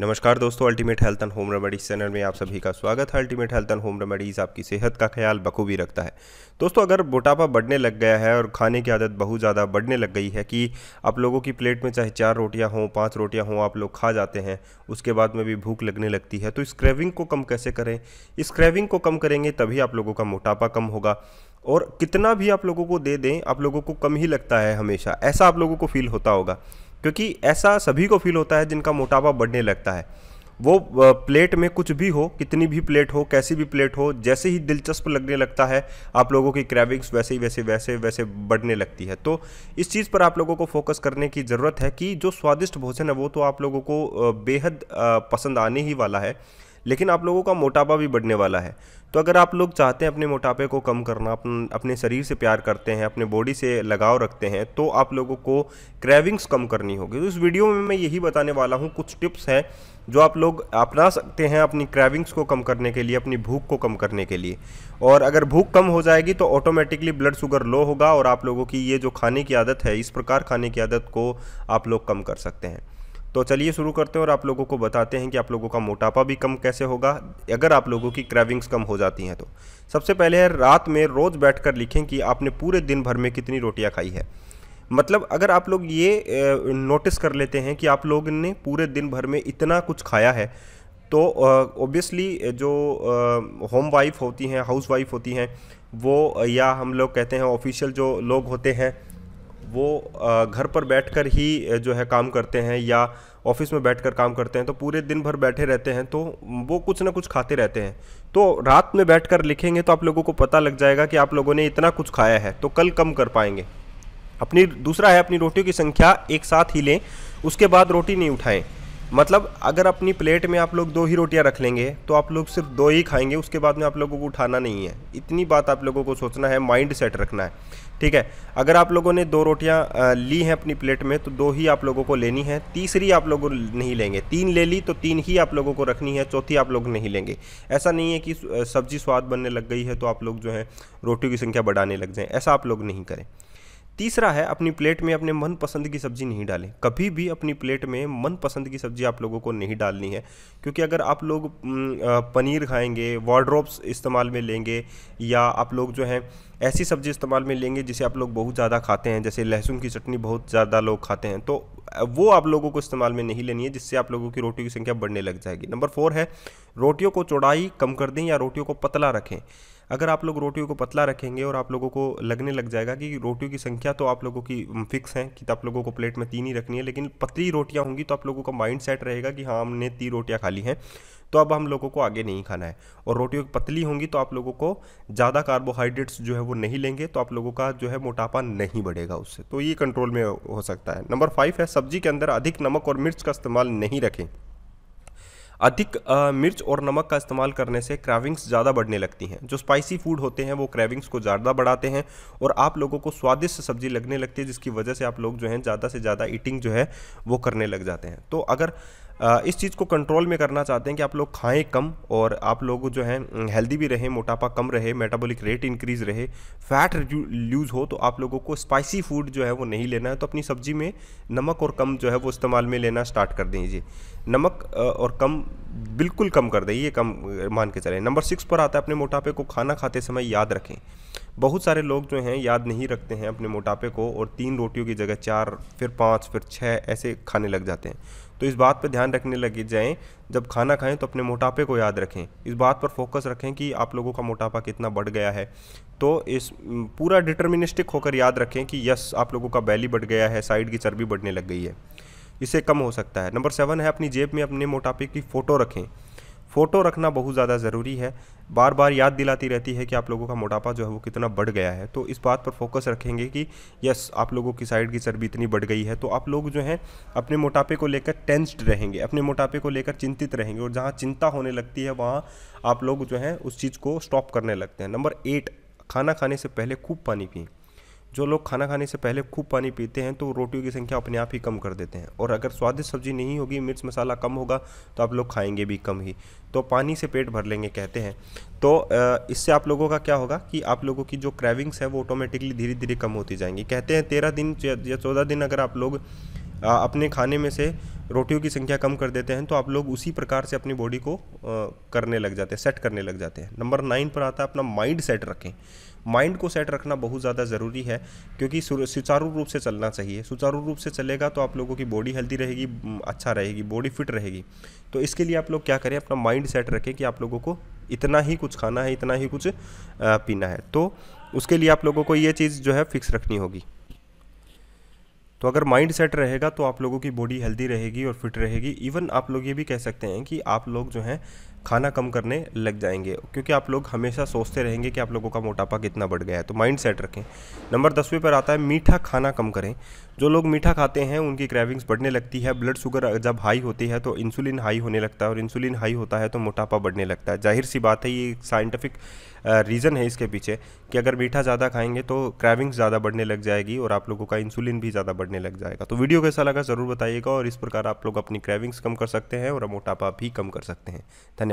नमस्कार दोस्तों ultimate health and home remedies channel में आप सभी का स्वागत है ultimate health and home remedies आपकी सेहत का ख्याल बखूबी रखता है दोस्तों अगर मोटापा बढ़ने लग गया है और खाने की आदत बहुत ज़्यादा बढ़ने लग गई है कि आप लोगों की प्लेट में चाहे चार रोटियां हों पाँच रोटियां हों आप लोग खा जाते हैं उसके बाद में भी भूख लगने लगती है तो इस क्रेविंग को कम कैसे करें इस क्रेविंग को कम करेंगे तभी आप लोगों का मोटापा कम होगा और कितना भी आप लोगों को दे दें आप लोगों को कम ही लगता है हमेशा ऐसा आप लोगों को फील होता होगा क्योंकि ऐसा सभी को फील होता है जिनका मोटापा बढ़ने लगता है वो प्लेट में कुछ भी हो कितनी भी प्लेट हो कैसी भी प्लेट हो जैसे ही दिलचस्प लगने लगता है आप लोगों की क्रैविंग्स वैसे ही वैसे वैसे वैसे बढ़ने लगती है तो इस चीज़ पर आप लोगों को फोकस करने की ज़रूरत है कि जो स्वादिष्ट भोजन है वो तो आप लोगों को बेहद पसंद आने ही वाला है लेकिन आप लोगों का मोटापा भी बढ़ने वाला है तो अगर आप लोग चाहते हैं अपने मोटापे को कम करना अपन अपने शरीर से प्यार करते हैं अपने बॉडी से लगाव रखते हैं तो आप लोगों को क्रेविंग्स कम करनी होगी तो इस वीडियो में मैं यही बताने वाला हूँ कुछ टिप्स हैं जो आप लोग अपना सकते हैं अपनी क्रेविंग्स को कम करने के लिए अपनी भूख को कम करने के लिए और अगर भूख कम हो जाएगी तो ऑटोमेटिकली ब्लड शुगर लो होगा और आप लोगों की ये जो खाने की आदत है इस प्रकार खाने की आदत को आप लोग कम कर सकते हैं तो चलिए शुरू करते हैं और आप लोगों को बताते हैं कि आप लोगों का मोटापा भी कम कैसे होगा अगर आप लोगों की क्रेविंग्स कम हो जाती हैं तो सबसे पहले है रात में रोज़ बैठकर लिखें कि आपने पूरे दिन भर में कितनी रोटियां खाई है मतलब अगर आप लोग ये नोटिस कर लेते हैं कि आप लोग ने पूरे दिन भर में इतना कुछ खाया है तो ओबियसली जो होम वाइफ होती हैं हाउस वाइफ होती हैं वो या हम लोग कहते हैं ऑफिशियल जो लोग होते हैं वो घर पर बैठकर ही जो है काम करते हैं या ऑफिस में बैठकर काम करते हैं तो पूरे दिन भर बैठे रहते हैं तो वो कुछ ना कुछ खाते रहते हैं तो रात में बैठकर लिखेंगे तो आप लोगों को पता लग जाएगा कि आप लोगों ने इतना कुछ खाया है तो कल कम कर पाएंगे अपनी दूसरा है अपनी रोटियों की संख्या एक साथ ही लें उसके बाद रोटी नहीं उठाएं मतलब अगर अपनी प्लेट में आप लोग दो ही रोटियां रख लेंगे तो आप लोग सिर्फ दो ही खाएंगे उसके बाद में आप लोगों को उठाना नहीं है इतनी बात आप लोगों को सोचना है माइंड सेट रखना है ठीक है अगर आप लोगों ने दो रोटियां ली हैं अपनी प्लेट में तो दो ही आप लोगों को लेनी है तीसरी आप लोगों नहीं लेंगे तीन ले ली तो तीन ही आप लोगों को रखनी है चौथी आप लोग नहीं लेंगे ऐसा नहीं है कि सब्ज़ी स्वाद बनने लग गई है तो आप लोग जो है रोटियों की संख्या बढ़ाने लग जाएँ ऐसा आप लोग नहीं करें तीसरा है अपनी प्लेट में अपने मनपसंद की सब्ज़ी नहीं डालें कभी भी अपनी प्लेट में मनपसंद की सब्ज़ी आप लोगों को नहीं डालनी है क्योंकि अगर आप लोग पनीर खाएंगे वार्ड्रोब्स इस्तेमाल में लेंगे या आप लोग जो हैं ऐसी सब्ज़ी इस्तेमाल में लेंगे जिसे आप लोग बहुत ज़्यादा खाते हैं जैसे लहसुन की चटनी बहुत ज़्यादा लोग खाते हैं तो वो आप लोगों को इस्तेमाल में नहीं लेनी है जिससे आप लोगों की रोटियों की संख्या बढ़ने लग जाएगी नंबर फोर है रोटियों को चौड़ाई कम कर दें या रोटियों को पतला रखें अगर आप लोग रोटियों को पतला रखेंगे और आप लोगों को लगने लग जाएगा कि रोटियों की संख्या तो आप लोगों की फिक्स है कि आप लोगों को प्लेट में तीन ही रखनी है लेकिन पतली रोटियाँ होंगी तो आप लोगों का माइंड सेट रहेगा कि हाँ हमने तीन रोटियाँ खा ली हैं तो अब हम लोगों को आगे नहीं खाना है और रोटियों पतली होंगी तो आप लोगों को ज़्यादा कार्बोहाइड्रेट्स जो है वो नहीं लेंगे तो आप लोगों का जो है मोटापा नहीं बढ़ेगा उससे तो ये कंट्रोल में हो सकता है नंबर फाइव है सब्जी के अंदर अधिक नमक और मिर्च का इस्तेमाल नहीं रखें अधिक मिर्च और नमक का इस्तेमाल करने से क्रैविंग्स ज़्यादा बढ़ने लगती हैं जो स्पाइसी फूड होते हैं वो क्रैविंग्स को ज़्यादा बढ़ाते हैं और आप लोगों को स्वादिष्ट सब्जी लगने लगती है जिसकी वजह से आप लोग जो हैं ज़्यादा से ज़्यादा ईटिंग जो है वो करने लग जाते हैं तो अगर इस चीज़ को कंट्रोल में करना चाहते हैं कि आप लोग खाएं कम और आप लोग जो हैं हेल्दी भी रहें मोटापा कम रहे मेटाबॉलिक रेट इंक्रीज़ रहे फैट लूज़ हो तो आप लोगों को स्पाइसी फूड जो है वो नहीं लेना है तो अपनी सब्ज़ी में नमक और कम जो है वो इस्तेमाल में लेना स्टार्ट कर दीजिए नमक और कम बिल्कुल कम कर दें ये कम मान के चलें नंबर सिक्स पर आता है अपने मोटापे को खाना खाते समय याद रखें बहुत सारे लोग जो हैं याद नहीं रखते हैं अपने मोटापे को और तीन रोटियों की जगह चार फिर पाँच फिर छः ऐसे खाने लग जाते हैं तो इस बात पर ध्यान रखने लगे जाएँ जब खाना खाएं तो अपने मोटापे को याद रखें इस बात पर फोकस रखें कि आप लोगों का मोटापा कितना बढ़ गया है तो इस पूरा डिटर्मिनिस्टिक होकर याद रखें कि यस आप लोगों का बैली बढ़ गया है साइड की चर्बी बढ़ने लग गई है इसे कम हो सकता है नंबर सेवन है अपनी जेब में अपने मोटापे की फ़ोटो रखें फ़ोटो रखना बहुत ज़्यादा ज़रूरी है बार बार याद दिलाती रहती है कि आप लोगों का मोटापा जो है वो कितना बढ़ गया है तो इस बात पर फोकस रखेंगे कि यस आप लोगों की साइड की चर्बी इतनी बढ़ गई है तो आप लोग जो हैं अपने मोटापे को लेकर टेंस्ड रहेंगे अपने मोटापे को लेकर चिंतित रहेंगे और जहाँ चिंता होने लगती है वहाँ आप लोग जो हैं उस चीज़ को स्टॉप करने लगते हैं नंबर एट खाना खाने से पहले खूब पानी पिए जो लोग खाना खाने से पहले खूब पानी पीते हैं तो रोटियों की संख्या अपने आप ही कम कर देते हैं और अगर स्वादिष्ट सब्जी नहीं होगी मिर्च मसाला कम होगा तो आप लोग खाएंगे भी कम ही तो पानी से पेट भर लेंगे कहते हैं तो इससे आप लोगों का क्या होगा कि आप लोगों की जो क्रैविंग्स है वो ऑटोमेटिकली धीरे धीरे कम होती जाएंगी कहते हैं तेरह दिन या चौदह दिन अगर आप लोग अपने खाने में से रोटियों की संख्या कम कर देते हैं तो आप लोग उसी प्रकार से अपनी बॉडी को करने लग जाते हैं सेट करने लग जाते हैं नंबर नाइन पर आता है अपना माइंड सेट रखें माइंड को सेट रखना बहुत ज़्यादा ज़रूरी है क्योंकि सुचारू रूप से चलना चाहिए सुचारू रूप से चलेगा तो आप लोगों की बॉडी हेल्दी रहेगी अच्छा रहेगी बॉडी फिट रहेगी तो इसके लिए आप लोग क्या करें अपना माइंड सेट रखें कि आप लोगों को इतना ही कुछ खाना है इतना ही कुछ पीना है तो उसके लिए आप लोगों को ये चीज़ जो है फिक्स रखनी होगी तो अगर माइंड सेट रहेगा तो आप लोगों की बॉडी हेल्दी रहेगी और फिट रहेगी इवन आप लोग ये भी कह सकते हैं कि आप लोग जो हैं खाना कम करने लग जाएंगे क्योंकि आप लोग हमेशा सोचते रहेंगे कि आप लोगों का मोटापा कितना बढ़ गया है तो माइंड सेट रखें नंबर दसवें पर आता है मीठा खाना कम करें जो लोग मीठा खाते हैं उनकी क्रेविंग्स बढ़ने लगती है ब्लड शुगर जब हाई होती है तो इंसुलिन हाई होने लगता है और इंसुलिन हाई होता है तो मोटापा बढ़ने लगता है जाहिर सी बात है ये साइंटिफिक रीज़न है इसके पीछे कि अगर मीठा ज़्यादा खाएंगे तो क्रैविंग्स ज़्यादा बढ़ने लग जाएगी और आप लोगों का इंसुलिन भी ज़्यादा बढ़ने लग जाएगा तो वीडियो कैसा लगा ज़रूर बताइएगा और इस प्रकार आप लोग अपनी क्रैविंग्स कम कर सकते हैं और मोटापा भी कम कर सकते हैं धन्यवाद